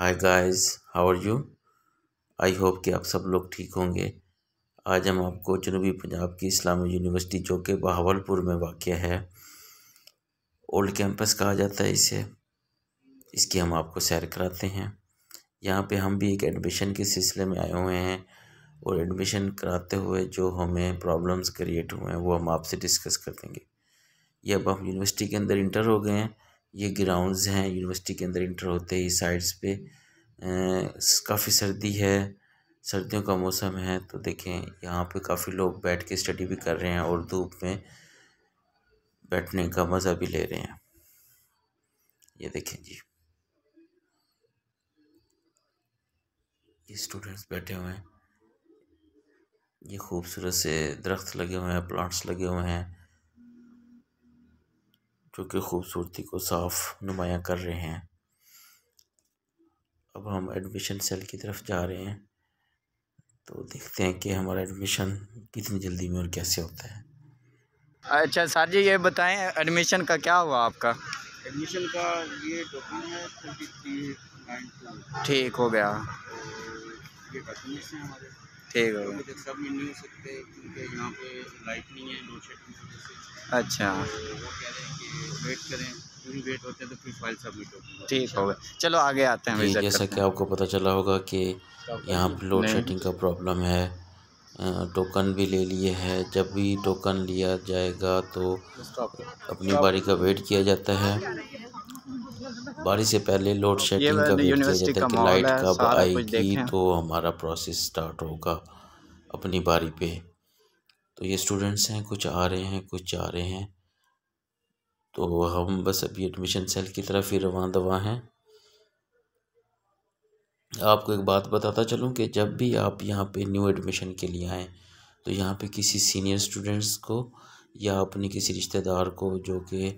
Hi guys how are you I hope कि आप सब लोग ठीक होंगे आज हम आपको जनूबी पंजाब की इस्लामिक यूनिवर्सिटी जो कि बहावलपुर में वाक़ है ओल्ड कैंपस कहा जाता है इसे इसकी हम आपको सैर कराते हैं यहाँ पे हम भी एक एडमिशन के सिलसिले में आए हुए हैं और एडमिशन कराते हुए जो हमें प्रॉब्लम्स क्रिएट हुए हैं वो हम आपसे डिस्कस कर देंगे ये अब हम यूनिवर्सिटी के अंदर इंटर हो गए हैं ये ग्राउंड्स हैं यूनिवर्सिटी के अंदर इंटर होते ही साइड्स पे काफ़ी सर्दी है सर्दियों का मौसम है तो देखें यहाँ पे काफ़ी लोग बैठ के स्टडी भी कर रहे हैं और धूप में बैठने का मज़ा भी ले रहे हैं ये देखें जी ये स्टूडेंट्स बैठे हुए हैं ये खूबसूरत से दरख्त लगे हुए हैं प्लांट्स लगे हुए हैं जो कि खूबसूरती को साफ नुमाया कर रहे हैं अब हम एडमिशन सेल की तरफ जा रहे हैं तो देखते हैं कि हमारा एडमिशन कितनी जल्दी में और कैसे होता है अच्छा सर जी ये बताएं एडमिशन का क्या हुआ आपका एडमिशन का ये है ठीक हो गया ये ठीक है सब नहीं हो सकते क्योंकि यहाँ पे लाइट नहीं है लोड शेडिंग अच्छा तो वो कह रहे हैं कि वेट करें वेट होते हैं तो फिर फाइल सबमिट ठीक चलो आगे आते हैं जैसा कि आपको पता चला होगा कि तो यहाँ पर लोड शेडिंग का प्रॉब्लम है टोकन भी ले लिए है जब भी टोकन लिया जाएगा तो अपनी बारी का वेट किया जाता है बारिश से पहले लोड शेडिंग का भी किया जाता है कि लाइट कब आएगी तो हमारा प्रोसेस स्टार्ट होगा अपनी बारी पे तो ये स्टूडेंट्स हैं कुछ आ रहे हैं कुछ जा रहे हैं तो हम बस अभी एडमिशन सेल की तरफ ही रवा दवा हैं आपको एक बात बताता चलूँ कि जब भी आप यहाँ पे न्यू एडमिशन के लिए आएँ तो यहाँ पे किसी सीनियर स्टूडेंट्स को या अपने किसी रिश्तेदार को जो कि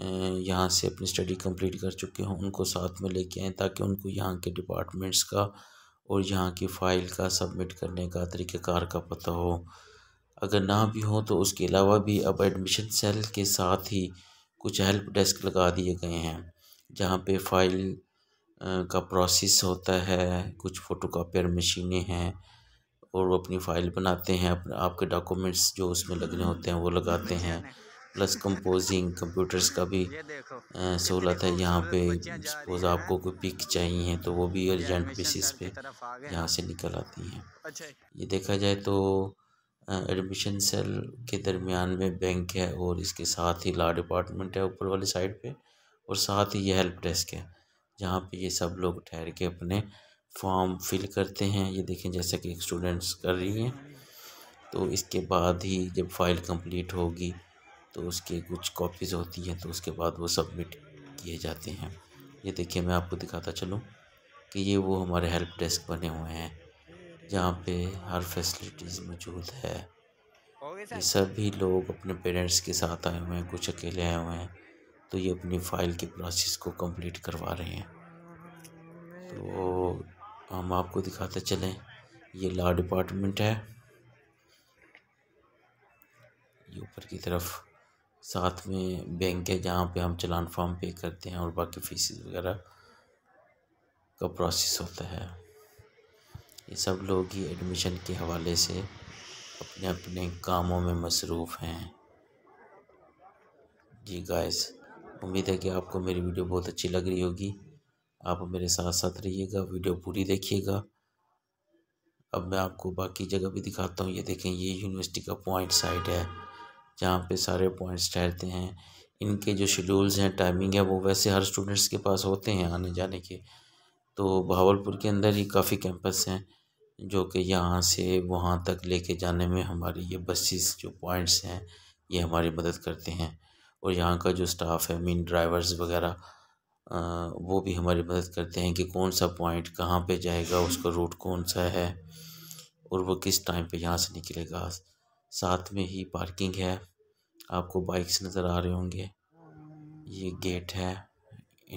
यहाँ से अपनी स्टडी कंप्लीट कर चुके हों उनको साथ में लेके आएँ ताकि उनको यहाँ के डिपार्टमेंट्स का और यहाँ की फ़ाइल का सबमिट करने का तरीक़ाकार का पता हो अगर ना भी हो तो उसके अलावा भी अब एडमिशन सेल के साथ ही कुछ हेल्प डेस्क लगा दिए गए हैं जहाँ पे फाइल का प्रोसेस होता है कुछ फोटोकॉपियर मशीनें हैं और वो अपनी फ़ाइल बनाते हैं अपने आपके डॉक्यूमेंट्स जो उसमें लगने होते हैं वो लगाते हैं प्लस कंपोजिंग कंप्यूटर्स का भी सहूलत है यहाँ पे सपोज़ आपको कोई पिक चाहिए तो वो भी अर्जेंट बेसिस पे यहाँ से निकल आती हैं अच्छा। ये देखा जाए तो एडमिशन सेल के दरमियान में बैंक है और इसके साथ ही लॉ डिपार्टमेंट है ऊपर वाली साइड पे और साथ ही ये हेल्प डेस्क है जहाँ पे ये सब लोग ठहर के अपने फॉर्म फिल करते हैं ये देखें जैसा कि स्टूडेंट्स कर रही हैं तो इसके बाद ही जब फाइल कंप्लीट होगी तो उसके कुछ कॉपीज़ होती हैं तो उसके बाद वो सबमिट किए जाते हैं ये देखिए मैं आपको दिखाता चलूँ कि ये वो हमारे हेल्प डेस्क बने हुए हैं जहाँ पे हर फैसिलिटीज़ मौजूद है ये सभी लोग अपने पेरेंट्स के साथ आए हुए हैं कुछ अकेले आए हुए हैं तो ये अपनी फ़ाइल के प्रोसेस को कंप्लीट करवा रहे हैं तो हम आपको दिखाते चलें ये लॉ डिपार्टमेंट है ये ऊपर की तरफ साथ में बैंक है जहाँ पे हम चलान फॉर्म पे करते हैं और बाकी फीस वगैरह का प्रोसेस होता है ये सब लोग ही एडमिशन के हवाले से अपने अपने कामों में मसरूफ़ हैं जी गाइस उम्मीद है कि आपको मेरी वीडियो बहुत अच्छी लग रही होगी आप मेरे साथ साथ रहिएगा वीडियो पूरी देखिएगा अब मैं आपको बाकी जगह भी दिखाता हूँ ये देखें ये यूनिवर्सिटी का पॉइंट साइड है जहाँ पे सारे पॉइंट्स ठहरते हैं इनके जो शेड्यूल्स हैं टाइमिंग है वो वैसे हर स्टूडेंट्स के पास होते हैं आने जाने के तो भावलपुर के अंदर ही काफ़ी कैंपस हैं जो कि यहाँ से वहाँ तक लेके जाने में हमारी ये बसेस जो पॉइंट्स हैं ये हमारी मदद करते हैं और यहाँ का जो स्टाफ है मीन ड्राइवर्स वगैरह वो भी हमारी मदद करते हैं कि कौन सा पॉइंट कहाँ पे जाएगा उसका रूट कौन सा है और वो किस टाइम पे यहाँ से निकलेगा साथ में ही पार्किंग है आपको बाइक्स नजर आ रहे होंगे ये गेट है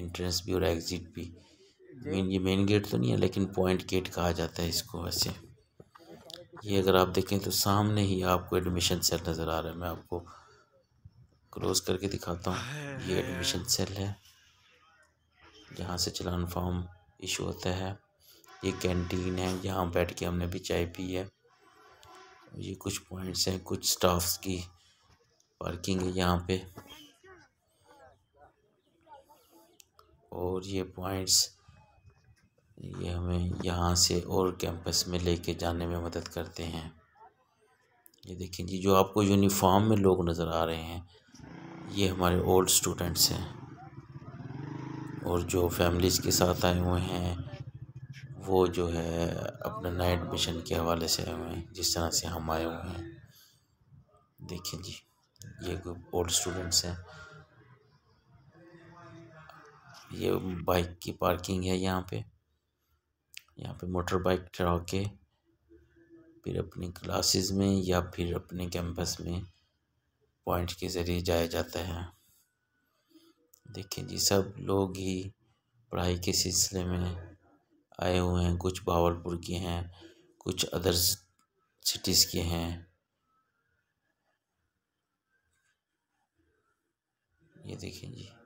इंट्रेंस भी और एग्जिट भी मेन ये मेन गेट तो नहीं है लेकिन पॉइंट गेट कहा जाता है इसको वैसे ये अगर आप देखें तो सामने ही आपको एडमिशन सेल नज़र आ रहा है मैं आपको क्लोज करके दिखाता हूँ ये एडमिशन सेल है जहाँ से चलान फॉर्म इशू होता है ये कैंटीन है यहाँ बैठ के हमने भी चाय पी है ये कुछ पॉइंट्स हैं कुछ स्टाफ्स की पार्किंग है यहाँ पे और ये पॉइंट्स ये हमें यहाँ से और कैंपस में लेके जाने में मदद करते हैं ये देखें जी जो आपको यूनिफॉर्म में लोग नज़र आ रहे हैं ये हमारे ओल्ड स्टूडेंट्स हैं और जो फैमिलीज़ के साथ आए हुए हैं वो जो है अपने नाइट मिशन के हवाले से हमें जिस तरह से हम आए हुए हैं देखिए जी ये ओल्ड स्टूडेंट्स हैं ये बाइक की पार्किंग है यहाँ पे यहाँ पे मोटर बाइक चढ़ा के फिर अपनी क्लासेस में या फिर अपने कैंपस में पॉइंट के ज़रिए जाया जाता है देखिए जी सब लोग ही पढ़ाई के सिलसिले में आए हुए हैं कुछ भावलपुर के हैं कुछ अदर सिटीज़ के हैं ये देखिए जी